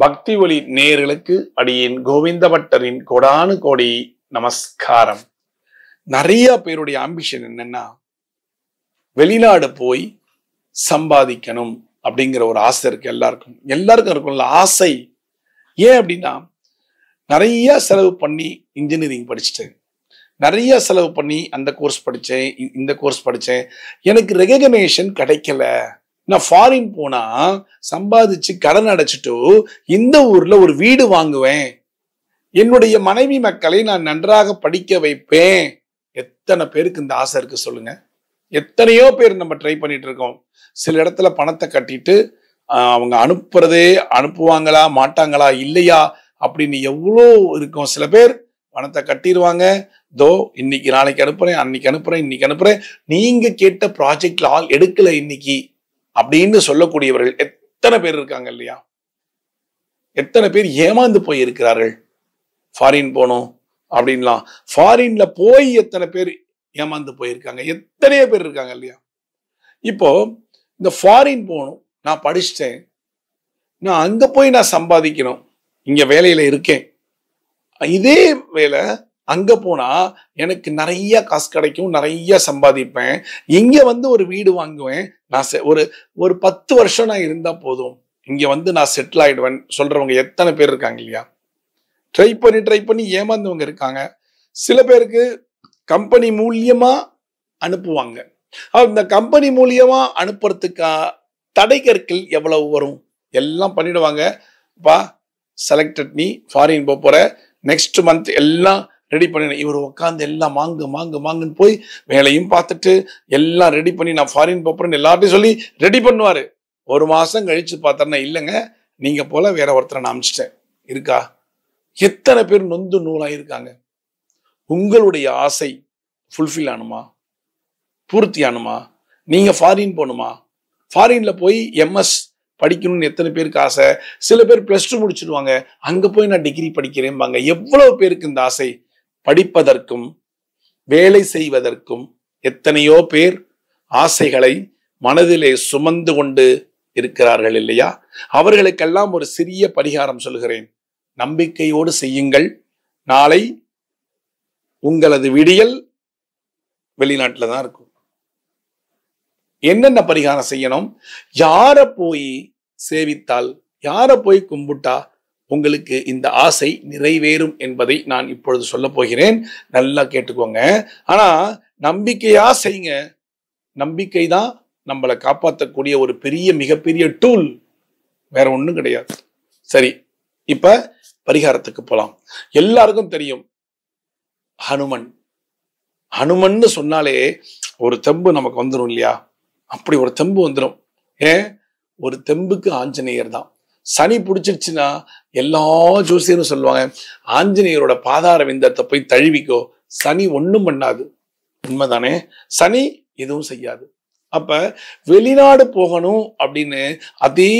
பக்தி ஒளி நேர்களுக்கு அடியின் கோவிந்த பட்டரின் கோடானு கோடி நமஸ்காரம் நிறைய பேருடைய ஆம்பிஷன் என்னன்னா வெளிநாடு போய் சம்பாதிக்கணும் அப்படிங்கிற ஒரு ஆசை இருக்கு எல்லாருக்கும் எல்லாருக்கும் இருக்கும்ல ஆசை ஏன் அப்படின்னா நிறைய செலவு பண்ணி இன்ஜினியரிங் படிச்சுட்டேன் நிறைய செலவு பண்ணி அந்த கோர்ஸ் படித்தேன் இந்த கோர்ஸ் படித்தேன் எனக்கு ரெகக்னேஷன் கிடைக்கல நான் ஃபாரின் போனா சம்பாதிச்சு கடன் அடைச்சிட்டு இந்த ஊர்ல ஒரு வீடு வாங்குவேன் என்னுடைய மனைவி மக்களை நான் நன்றாக படிக்க வைப்பேன் எத்தனை பேருக்கு இந்த ஆசை இருக்கு சொல்லுங்க எத்தனையோ பேர் நம்ம ட்ரை பண்ணிட்டு இருக்கோம் சில இடத்துல பணத்தை கட்டிட்டு அவங்க அனுப்புறதே அனுப்புவாங்களா மாட்டாங்களா இல்லையா அப்படின்னு எவ்வளோ இருக்கும் சில பேர் பணத்தை கட்டிடுவாங்க தோ இன்னைக்கு நாளைக்கு அனுப்புறேன் அன்னைக்கு அனுப்புறேன் இன்னைக்கு அனுப்புறேன் நீங்க கேட்ட ப்ராஜெக்ட்ல ஆள் எடுக்கல இன்னைக்கு அப்படின்னு சொல்லக்கூடியவர்கள் எத்தனை பேர் இருக்காங்க இல்லையா எத்தனை பேர் ஏமாந்து போய் இருக்கிறார்கள் ஃபாரின் போனோம் அப்படின்லாம் ஃபாரின்ல போய் எத்தனை பேர் ஏமாந்து போயிருக்காங்க எத்தனையோ பேர் இருக்காங்க இல்லையா இப்போ இந்த ஃபாரின் போகணும் நான் படிச்சிட்டேன் நான் அங்கே போய் நான் சம்பாதிக்கணும் இங்கே வேலையில் இருக்கேன் இதே வேலை அங்கே போனால் எனக்கு நிறைய காசு கிடைக்கும் நிறைய சம்பாதிப்பேன் இங்கே வந்து ஒரு வீடு வாங்குவேன் நான் ஒரு ஒரு பத்து வருஷம் நான் இருந்தால் போதும் இங்கே வந்து நான் செட்டில் ஆகிடுவேன் சொல்கிறவங்க எத்தனை பேர் இருக்காங்க இல்லையா ட்ரை பண்ணி ட்ரை பண்ணி ஏமாந்தவங்க இருக்காங்க சில பேருக்கு கம்பெனி மூலியமாக அனுப்புவாங்க இந்த கம்பெனி மூலியமாக அனுப்புறதுக்கா தடை கற்கள் எவ்வளவு வரும் எல்லாம் பண்ணிடுவாங்க பா செலக்டட் நீ ஃபாரின் போக போகிற நெக்ஸ்ட் மந்த் எல்லாம் ரெடி பண்ணி இவர் உட்காந்து எல்லாம் மாங்கு மாங்கு மாங்குன்னு போய் வேலையும் பார்த்துட்டு எல்லாம் ரெடி பண்ணி நான் ஃபாரின் போகிறேன்னு எல்லார்ட்டையும் சொல்லி ரெடி பண்ணுவார் ஒரு மாதம் கழித்து பார்த்தோன்னா இல்லைங்க நீங்கள் போல் வேற ஒருத்தரை நான் அமிச்சிட்டேன் இருக்கா எத்தனை பேர் நொந்து நூலாக இருக்காங்க உங்களுடைய ஆசை ஃபுல்ஃபில் ஆனுமா பூர்த்தி ஆனுமா நீங்கள் ஃபாரின் போகணுமா ஃபாரினில் போய் எம்எஸ் படிக்கணும்னு எத்தனை பேருக்கு ஆசை சில பேர் ப்ளஸ் டூ முடிச்சுடுவாங்க அங்கே போய் நான் டிகிரி படிக்கிறேன்பாங்க எவ்வளோ பேருக்கு இந்த ஆசை படிப்பதற்கும் வேலை செய்வதற்கும் எத்தனையோ பேர் ஆசைகளை மனதிலே சுமந்து கொண்டு இருக்கிறார்கள் இல்லையா அவர்களுக்கெல்லாம் ஒரு சிறிய பரிகாரம் சொல்கிறேன் நம்பிக்கையோடு செய்யுங்கள் நாளை உங்களது விடியல் வெளிநாட்டில் தான் இருக்கும் என்னென்ன பரிகாரம் செய்யணும் யாரை போய் சேவித்தால் யாரை போய் கும்பிட்டா உங்களுக்கு இந்த ஆசை நிறைவேறும் என்பதை நான் இப்பொழுது சொல்ல போகிறேன் நல்லா கேட்டுக்கோங்க ஆனால் நம்பிக்கையா செய்யுங்க நம்பிக்கை தான் நம்மளை காப்பாற்றக்கூடிய ஒரு பெரிய மிகப்பெரிய டூல் வேற ஒன்றும் கிடையாது சரி இப்போ பரிகாரத்துக்கு போகலாம் எல்லாருக்கும் தெரியும் ஹனுமன் ஹனுமன் சொன்னாலே ஒரு தெம்பு நமக்கு வந்துடும் இல்லையா அப்படி ஒரு தெம்பு வந்துடும் ஏன் ஒரு தெம்புக்கு ஆஞ்சநேயர் தான் சனி பிடிச்சிருச்சுன்னா எல்லா ஜோசியரும் சொல்லுவாங்க ஆஞ்சநேயரோட பாதார விந்தத்தை போய் தழுவிக்கோ சனி ஒன்றும் பண்ணாது உண்மைதானே சனி எதுவும் செய்யாது அப்ப வெளிநாடு போகணும் அப்படின்னு அதே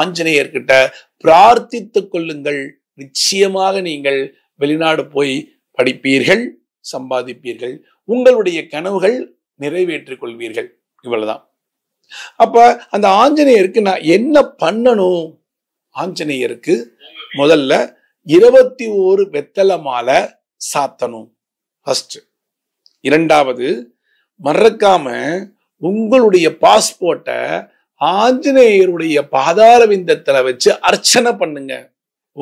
ஆஞ்சநேயர்கிட்ட பிரார்த்தித்து கொள்ளுங்கள் நிச்சயமாக நீங்கள் வெளிநாடு போய் படிப்பீர்கள் சம்பாதிப்பீர்கள் உங்களுடைய கனவுகள் நிறைவேற்றிக் கொள்வீர்கள் இவ்வளவுதான் அப்ப அந்த ஆஞ்சநேயருக்கு நான் என்ன பண்ணணும் ஆஞ்சநேயருக்கு முதல்ல இருபத்தி ஓரு வெத்தலை மாலை சாத்தணும் இரண்டாவது மறக்காம உங்களுடைய பாஸ்போர்ட்டை ஆஞ்சநேயருடைய பாதார விந்தத்தில் வச்சு அர்ச்சனை பண்ணுங்க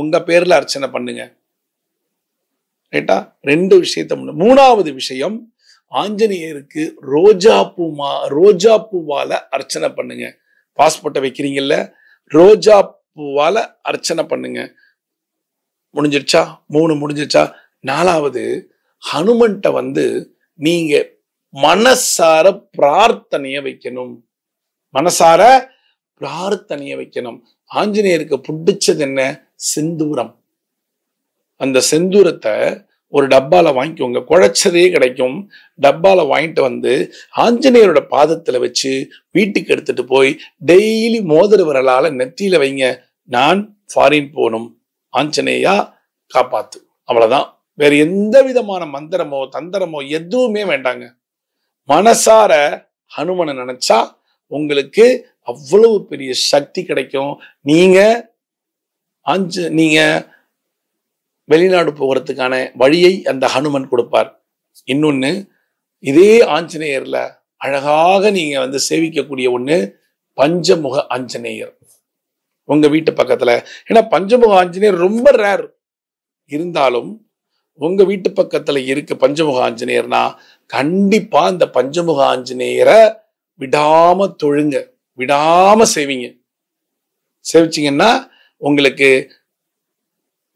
உங்க பேர்ல அர்ச்சனை பண்ணுங்க ரைட்டா ரெண்டு விஷயத்த மூணாவது விஷயம் ஆஞ்சநேயருக்கு ரோஜா பூமா ரோஜா பூவால அர்ச்சனை பண்ணுங்க பாஸ்போர்ட்டை வைக்கிறீங்கல்ல ரோஜா பூவால் அர்ச்சனை பண்ணுங்க முடிஞ்சிருச்சா மூணு முடிஞ்சிருச்சா நாலாவது ஹனுமன்ட்ட வந்து நீங்க மனசார பிரார்த்தனைய வைக்கணும் மனசார பிரார்த்தனைய வைக்கணும் ஆஞ்சநேயருக்கு பிடிச்சது என்ன செந்தூரம் அந்த செந்தூரத்தை ஒரு டப்பால வாங்கிக்கோங்க குழைச்சதே கிடைக்கும் டப்பால வாங்கிட்டு வந்து ஆஞ்சநேயரோட பாதத்துல வச்சு வீட்டுக்கு எடுத்துட்டு போய் டெய்லி மோதிர விரலால நெத்தியில வைங்க நான் ஃபாரின் போகணும் ஆஞ்சனேயா காப்பாத்து அவ்வளவுதான் வேற எந்த விதமான மந்திரமோ தந்திரமோ எதுவுமே வேண்டாங்க மனசார ஹனுமனை நினைச்சா உங்களுக்கு அவ்வளவு பெரிய சக்தி கிடைக்கும் நீங்க அஞ்சு நீங்க வெளிநாடு போகிறதுக்கான வழியை அந்த ஹனுமன் கொடுப்பார் இன்னொன்று இதே ஆஞ்சநேயரில் அழகாக நீங்கள் வந்து சேவிக்கக்கூடிய ஒன்று பஞ்சமுக ஆஞ்சநேயர் உங்கள் வீட்டு பக்கத்தில் ஏன்னா பஞ்சமுக ஆஞ்சநேயர் ரொம்ப ரேர் இருந்தாலும் உங்கள் வீட்டு பக்கத்தில் இருக்க பஞ்சமுக ஆஞ்சநேயர்னா கண்டிப்பாக இந்த பஞ்சமுக ஆஞ்சநேயரை விடாமல் தொழுங்க விடாமல் செய்வீங்க சேவிச்சிங்கன்னா உங்களுக்கு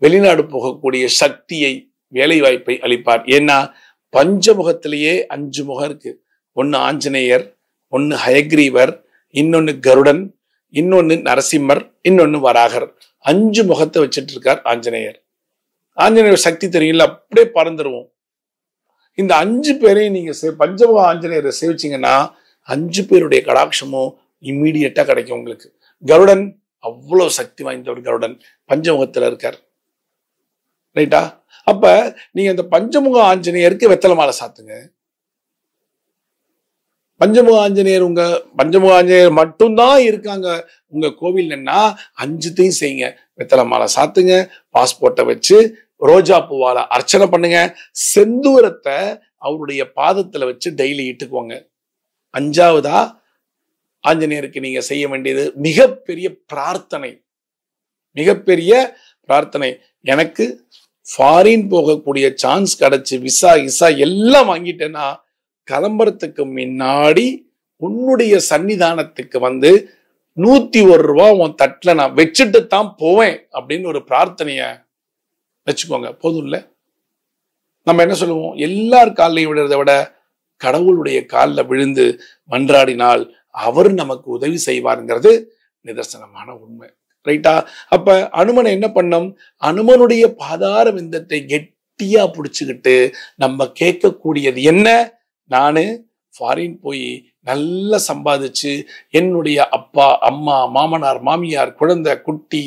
வெளிநாடு போகக்கூடிய சக்தியை வேலை வாய்ப்பை அளிப்பார் ஏன்னா பஞ்சமுகத்திலேயே அஞ்சு முகம் இருக்கு ஒன்று ஆஞ்சநேயர் ஒன்று ஹயக்ரீவர் இன்னொன்று கருடன் இன்னொன்று நரசிம்மர் இன்னொன்று வராகர் அஞ்சு முகத்தை வச்சுட்டு இருக்கார் ஆஞ்சநேயர் ஆஞ்சநேயர் சக்தி தெரியல அப்படியே பறந்துடுவோம் இந்த அஞ்சு பேரையும் நீங்கள் சே பஞ்சமுக ஆஞ்சநேயரை சேவிச்சிங்கன்னா அஞ்சு பேருடைய கடாட்சமும் இம்மீடியட்டாக கிடைக்கும் உங்களுக்கு கருடன் அவ்வளோ சக்தி வாய்ந்த ஒரு கருடன் பஞ்சமுகத்தில் இருக்கார் ரைட்டா அப்போ நீங்கள் அந்த பஞ்சமுக ஆஞ்சநேயருக்கு வெத்தலை மாலை சாத்துங்க பஞ்சமுக ஆஞ்சநேயர் உங்க பஞ்சமுக ஆஞ்சநேயர் மட்டும்தான் இருக்காங்க உங்க என்ன அஞ்சுத்தையும் செய்யுங்க வெத்தலை மாலை சாத்துங்க பாஸ்போர்ட்டை வச்சு ரோஜா பூவால அர்ச்சனை பண்ணுங்க செந்தூரத்தை அவருடைய பாதத்துல வச்சு டெய்லி இட்டுக்குவாங்க அஞ்சாவதா ஆஞ்சநேயருக்கு நீங்க செய்ய வேண்டியது மிகப்பெரிய பிரார்த்தனை மிகப்பெரிய பிரார்த்தனை எனக்கு ஃபாரின் போகக்கூடிய சான்ஸ் கிடைச்சி விசா இசா எல்லாம் வாங்கிட்டேன்னா கிளம்புறதுக்கு முன்னாடி உன்னுடைய சன்னிதானத்துக்கு வந்து நூத்தி ஒரு ரூபா உன் தட்டில் நான் வச்சுட்டு தான் போவேன் அப்படின்னு ஒரு பிரார்த்தனைய வச்சுக்கோங்க போதும் இல்லை நம்ம என்ன சொல்லுவோம் எல்லார் காலையும் விடுறதை விட கடவுளுடைய காலில் விழுந்து மன்றாடினால் அவர் நமக்கு உதவி செய்வாருங்கிறது நிதர்சனமான உண்மை ரைட்டா அப்ப அனுமனை என்ன பண்ணும் அனுமனுடைய பாதார விந்தத்தை கெட்டியா புடிச்சுக்கிட்டு நம்ம கேட்கக்கூடியது என்ன நான் ஃபாரின் போய் நல்லா சம்பாதிச்சு என்னுடைய அப்பா அம்மா மாமனார் மாமியார் குழந்தை குட்டி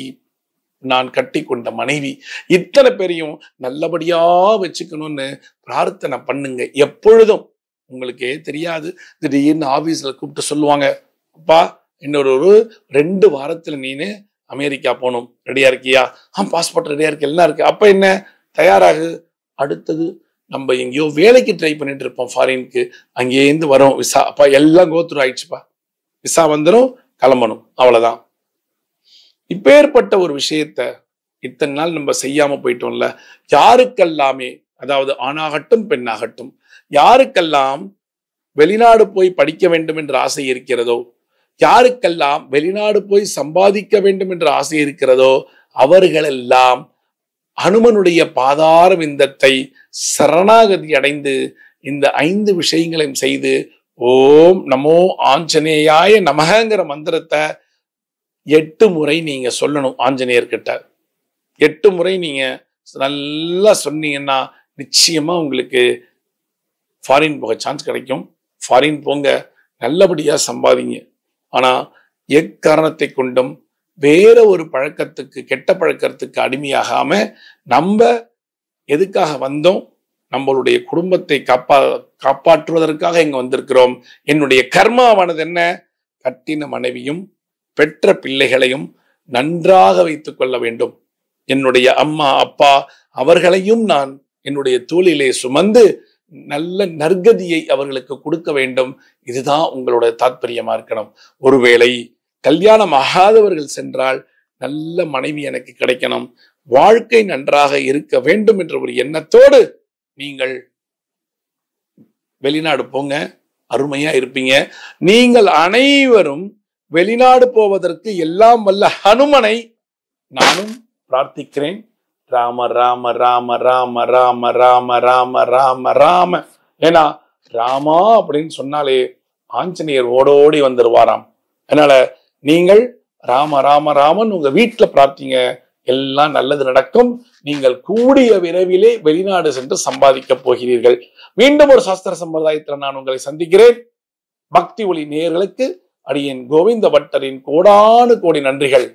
நான் கட்டி கொண்ட மனைவி இத்தனை பேரையும் நல்லபடியாக வச்சுக்கணும்னு பிரார்த்தனை பண்ணுங்க எப்பொழுதும் உங்களுக்கே தெரியாது திடீர்னு ஆஃபீஸில் கூப்பிட்டு சொல்லுவாங்க அப்பா இன்னொரு ஒரு ரெண்டு வாரத்தில் நீனு அமெரிக்கா போகணும் ரெடியாக இருக்கியா ஆ பாஸ்போர்ட் ரெடியாக இருக்கு எல்லாம் இருக்கு அப்போ என்ன தயாராகு அடுத்தது நம்ம எங்கேயோ வேலைக்கு ட்ரை பண்ணிட்டு இருப்போம் ஃபாரினுக்கு அங்கேருந்து வரோம் விசா அப்பா எல்லாம் கோத்ரூ ஆயிடுச்சுப்பா விசா வந்துடும் கிளம்பணும் அவ்வளோதான் இப்பேற்பட்ட ஒரு விஷயத்த இத்தனை நாள் நம்ம செய்யாம போயிட்டோம்ல யாருக்கெல்லாமே அதாவது ஆணாகட்டும் பெண்ணாகட்டும் யாருக்கெல்லாம் வெளிநாடு போய் படிக்க வேண்டும் என்ற ஆசை இருக்கிறதோ யாருக்கெல்லாம் வெளிநாடு போய் சம்பாதிக்க வேண்டும் என்ற ஆசை இருக்கிறதோ அவர்களெல்லாம் அனுமனுடைய பாதார விந்தத்தை சரணாகதி அடைந்து இந்த ஐந்து விஷயங்களையும் செய்து ஓம் நமோ ஆஞ்சநேயாய நமகங்கிற மந்திரத்தை எட்டு முறை நீங்க சொல்லணும் ஆஞ்சநேயர்கிட்ட எட்டு முறை நீங்க நல்லா சொன்னீங்கன்னா நிச்சயமா உங்களுக்கு ஃபாரின் போக சான்ஸ் கிடைக்கும் ஃபாரின் போங்க நல்லபடியாக சம்பாதிங்க ஆனால் எக்காரணத்தை கொண்டும் வேற ஒரு பழக்கத்துக்கு கெட்ட பழக்கத்துக்கு அடிமையாகாம நம்ம எதுக்காக வந்தோம் நம்மளுடைய குடும்பத்தை காப்பா காப்பாற்றுவதற்காக இங்கு வந்திருக்கிறோம் என்னுடைய கர்மாவானது என்ன கட்டின மனைவியும் பெற்ற பிள்ளைகளையும் நன்றாக வைத்துக் கொள்ள வேண்டும் என்னுடைய அம்மா அப்பா அவர்களையும் நான் என்னுடைய தோளிலே சுமந்து நல்ல நற்கதியை அவர்களுக்கு கொடுக்க வேண்டும் இதுதான் உங்களோட தாத்பரியமா இருக்கணும் ஒருவேளை கல்யாணம் ஆகாதவர்கள் சென்றால் நல்ல மனைவி எனக்கு கிடைக்கணும் வாழ்க்கை நன்றாக இருக்க வேண்டும் என்ற ஒரு எண்ணத்தோடு நீங்கள் வெளிநாடு போங்க அருமையா இருப்பீங்க நீங்கள் அனைவரும் வெளிநாடு போவதற்கு எல்லாம் வல்ல ஹனுமனை நானும் பிரார்த்திக்கிறேன் ராம ராம ராம ராம ராம ராம ராம ராம ராம ஏன்னா ராமா அப்படின்னு சொன்னாலே ஆஞ்சநேயர் ஓடோடி வந்துருவாராம் அதனால நீங்கள் ராம ராம ராமன் உங்க வீட்டில் பிரார்த்திங்க எல்லாம் நல்லது நடக்கும் நீங்கள் கூடிய விரைவிலே வெளிநாடு சென்று சம்பாதிக்க போகிறீர்கள் மீண்டும் ஒரு சாஸ்திர சம்பிரதாயத்தில் நான் உங்களை சந்திக்கிறேன் பக்தி ஒளி நேர்களுக்கு அடியின் கோவிந்த பட்டரின் கோடானு கோடி நன்றிகள்